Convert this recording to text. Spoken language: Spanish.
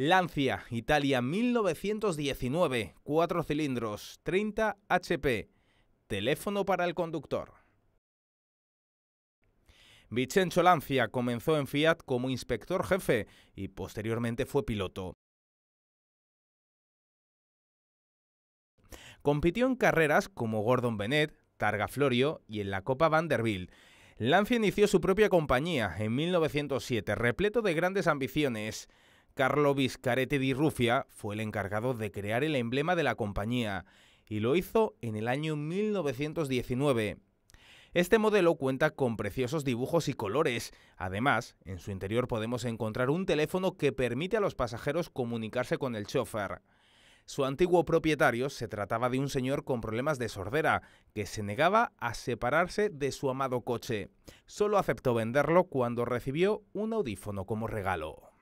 Lancia, Italia 1919, 4 cilindros, 30 HP. Teléfono para el conductor. Vincenzo Lancia comenzó en Fiat como inspector jefe y posteriormente fue piloto. Compitió en carreras como Gordon Bennett, Targa Florio y en la Copa Vanderbilt. Lancia inició su propia compañía en 1907, repleto de grandes ambiciones. Carlo Viscarete di Rufia fue el encargado de crear el emblema de la compañía y lo hizo en el año 1919. Este modelo cuenta con preciosos dibujos y colores. Además, en su interior podemos encontrar un teléfono que permite a los pasajeros comunicarse con el chofer. Su antiguo propietario se trataba de un señor con problemas de sordera, que se negaba a separarse de su amado coche. Solo aceptó venderlo cuando recibió un audífono como regalo.